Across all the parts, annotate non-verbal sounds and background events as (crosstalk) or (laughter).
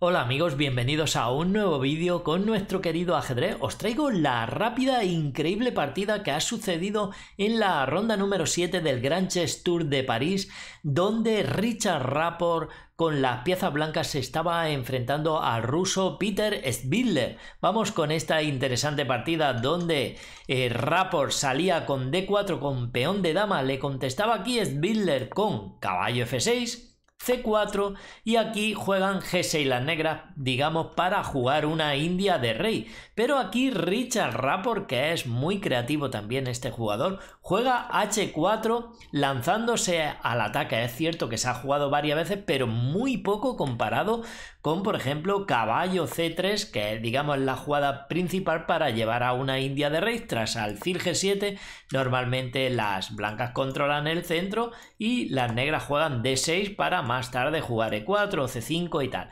Hola amigos, bienvenidos a un nuevo vídeo con nuestro querido ajedrez. Os traigo la rápida e increíble partida que ha sucedido en la ronda número 7 del Grand Chess Tour de París, donde Richard Rapport con las piezas blancas se estaba enfrentando al ruso Peter Svidler. Vamos con esta interesante partida donde eh, Rapport salía con D4 con peón de dama, le contestaba aquí Svidler con caballo F6, C4 y aquí juegan G6 las negras, digamos, para jugar una India de rey. Pero aquí Richard Rapport, que es muy creativo también este jugador, juega H4 lanzándose al ataque. Es cierto que se ha jugado varias veces, pero muy poco comparado con, por ejemplo, caballo C3, que digamos la jugada principal para llevar a una India de rey tras alfil G7. Normalmente las blancas controlan el centro y las negras juegan D6 para más tarde jugaré 4 C5 y tal.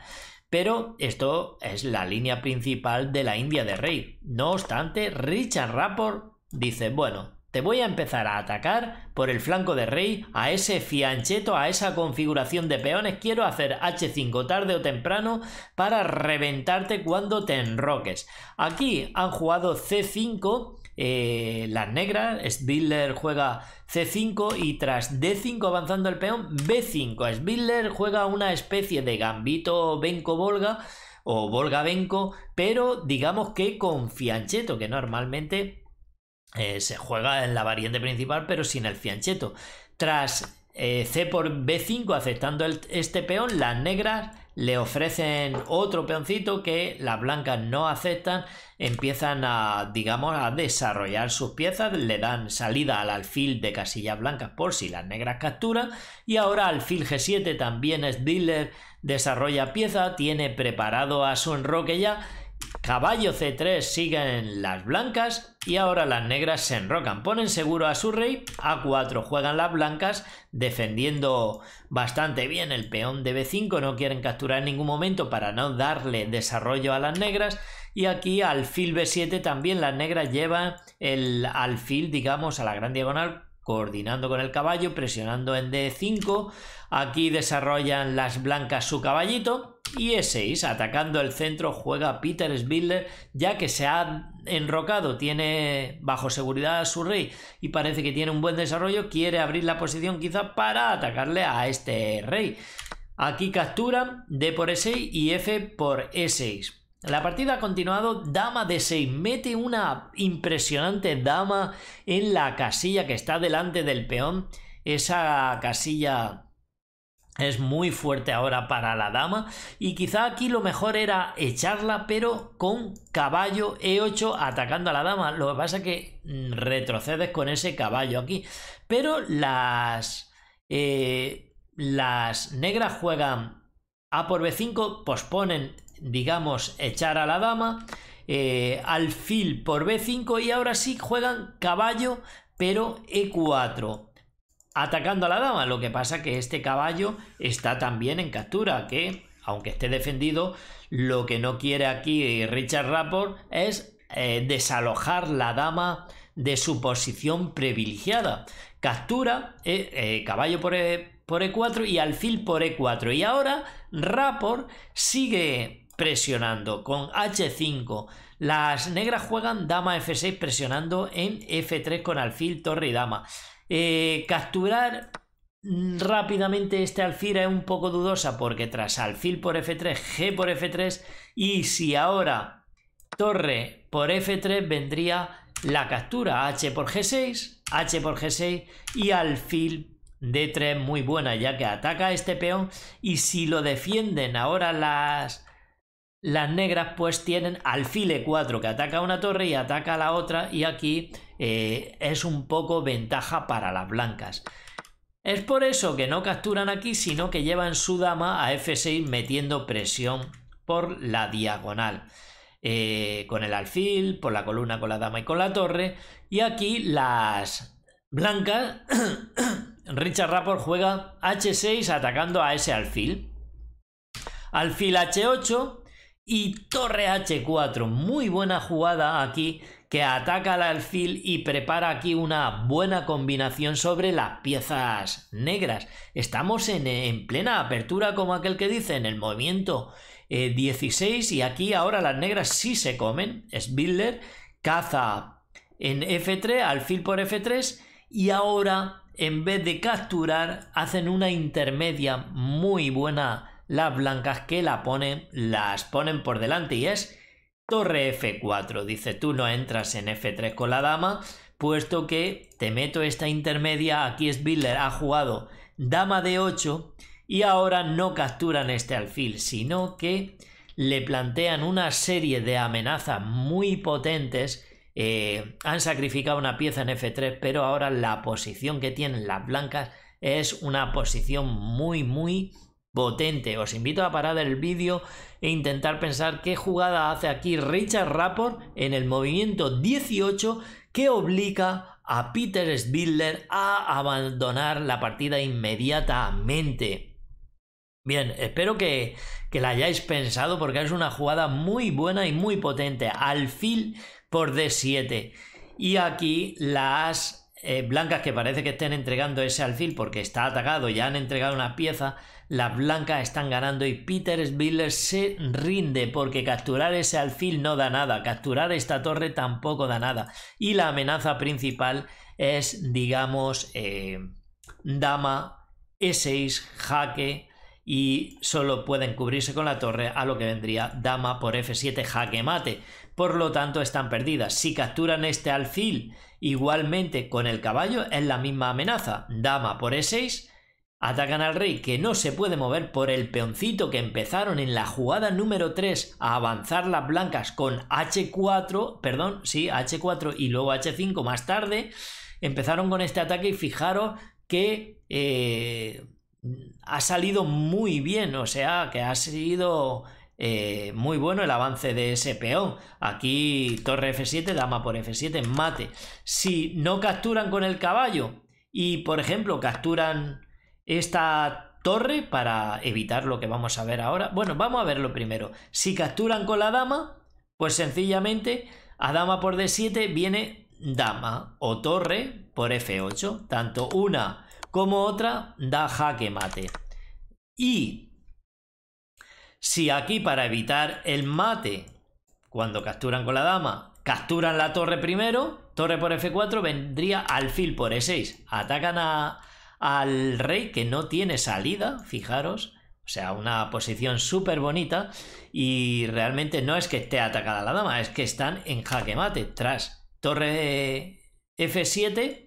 Pero esto es la línea principal de la India de Rey. No obstante, Richard Rapport dice, bueno, te voy a empezar a atacar por el flanco de rey, a ese fiancheto, a esa configuración de peones. Quiero hacer H5 tarde o temprano para reventarte cuando te enroques. Aquí han jugado C5 eh, las negras. juega C5 y tras D5 avanzando el peón, B5. Sbiller juega una especie de gambito Benko-Volga o Volga-Benko, pero digamos que con fiancheto, que normalmente eh, se juega en la variante principal, pero sin el fiancheto. Tras eh, C por B5 aceptando este peón, las negras le ofrecen otro peoncito que las blancas no aceptan, empiezan a, digamos, a desarrollar sus piezas, le dan salida al alfil de casillas blancas por si las negras capturan, y ahora alfil G7 también es dealer, desarrolla pieza, tiene preparado a su enroque ya, Caballo C3 siguen las blancas y ahora las negras se enrocan. Ponen seguro a su rey. A4 juegan las blancas defendiendo bastante bien el peón de B5. No quieren capturar en ningún momento para no darle desarrollo a las negras. Y aquí alfil B7 también las negras llevan el alfil, digamos, a la gran diagonal coordinando con el caballo, presionando en D5. Aquí desarrollan las blancas su caballito. Y E6, atacando el centro, juega Peter ya que se ha enrocado, tiene bajo seguridad a su rey y parece que tiene un buen desarrollo, quiere abrir la posición quizá para atacarle a este rey. Aquí captura D por E6 y F por E6. La partida ha continuado, dama de 6, mete una impresionante dama en la casilla que está delante del peón. Esa casilla es muy fuerte ahora para la dama y quizá aquí lo mejor era echarla pero con caballo e8 atacando a la dama. Lo que pasa es que retrocedes con ese caballo aquí. Pero las, eh, las negras juegan a por b5, posponen digamos, echar a la dama, eh, alfil por b5 y ahora sí juegan caballo pero e4 atacando a la dama, lo que pasa que este caballo está también en captura, que aunque esté defendido, lo que no quiere aquí Richard Rapport es eh, desalojar la dama de su posición privilegiada. Captura, eh, caballo por, e, por E4 y alfil por E4. Y ahora Rapport sigue presionando con H5. Las negras juegan dama F6 presionando en F3 con alfil, torre y dama. Eh, capturar rápidamente este alfil es un poco dudosa porque tras alfil por F3, G por F3 y si ahora torre por F3 vendría la captura H por G6, H por G6 y alfil D3 muy buena ya que ataca a este peón y si lo defienden ahora las las negras pues tienen e 4 que ataca a una torre y ataca a la otra y aquí eh, es un poco ventaja para las blancas. Es por eso que no capturan aquí sino que llevan su dama a f6 metiendo presión por la diagonal. Eh, con el alfil, por la columna con la dama y con la torre. Y aquí las blancas, (coughs) Richard Rapport juega h6 atacando a ese alfil. Alfil h8, y torre h4, muy buena jugada aquí que ataca al alfil y prepara aquí una buena combinación sobre las piezas negras. Estamos en, plena apertura como aquel que dice en el movimiento 16 eh, y aquí ahora las negras sí se comen. Spindler caza en F3, alfil por F3 y ahora en vez de capturar hacen una intermedia muy buena las blancas que la ponen, las ponen por delante y es torre F4. Dice, tú no entras en F3 con la dama, puesto que te meto esta intermedia, aquí es Biller, ha jugado dama de 8 y ahora no capturan este alfil, sino que le plantean una serie de amenazas muy potentes. Eh, han sacrificado una pieza en F3, pero ahora la posición que tienen las blancas es una posición muy, muy potente. Os invito a parar el vídeo e intentar pensar qué jugada hace aquí Richard Rapport en el movimiento 18 que obliga a Peter spiller a abandonar la partida inmediatamente. Bien, espero que, la hayáis pensado porque es una jugada muy buena y muy potente. Alfil por D7. Y aquí las eh, blancas que parece que estén entregando ese alfil porque está atacado, ya han entregado una pieza, las blancas están ganando y Peter se rinde porque capturar ese alfil no da nada, capturar esta torre tampoco da nada. Y la amenaza principal es, digamos, eh, dama, E6, jaque y solo pueden cubrirse con la torre a lo que vendría dama por F7, jaque mate. Por lo tanto, están perdidas. Si capturan este alfil igualmente con el caballo, es la misma amenaza. Dama por E6, Atacan al rey que no se puede mover por el peoncito que empezaron en la jugada número 3 a avanzar las blancas con H4, perdón, sí, H4 y luego H5 más tarde. Empezaron con este ataque y fijaros que eh, ha salido muy bien, o sea, que ha sido eh, muy bueno el avance de ese peón. Aquí torre F7, dama por F7, mate. Si no capturan con el caballo y, por ejemplo, capturan esta torre para evitar lo que vamos a ver ahora. Bueno, vamos a verlo primero. Si capturan con la dama, pues sencillamente a dama por d7 viene dama o torre por f8. Tanto una como otra da jaque mate. Y si aquí para evitar el mate, cuando capturan con la dama, capturan la torre primero, torre por f4 vendría alfil por e6. Atacan a al rey que no tiene salida, fijaros, o sea, una posición súper bonita y realmente no es que esté atacada la dama, es que están en jaque mate tras torre F7,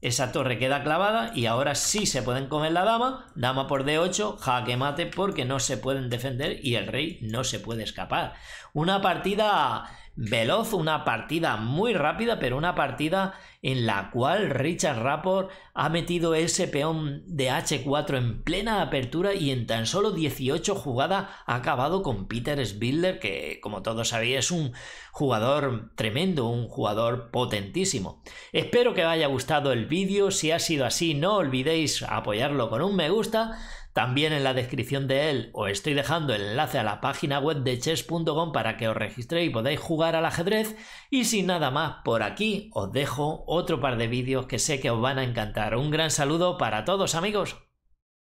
esa torre queda clavada y ahora sí se pueden comer la dama, dama por D8, jaque mate porque no se pueden defender y el rey no se puede escapar. Una partida veloz, una partida muy rápida, pero una partida en la cual Richard Rapport ha metido ese peón de H4 en plena apertura y en tan solo 18 jugadas ha acabado con Peter Sbilder, que como todos sabéis es un jugador tremendo, un jugador potentísimo. Espero que os haya gustado el vídeo, si ha sido así no olvidéis apoyarlo con un me gusta, también en la descripción de él os estoy dejando el enlace a la página web de chess.com para que os registréis y podáis jugar al ajedrez. Y sin nada más por aquí, os dejo otro par de vídeos que sé que os van a encantar. Un gran saludo para todos amigos.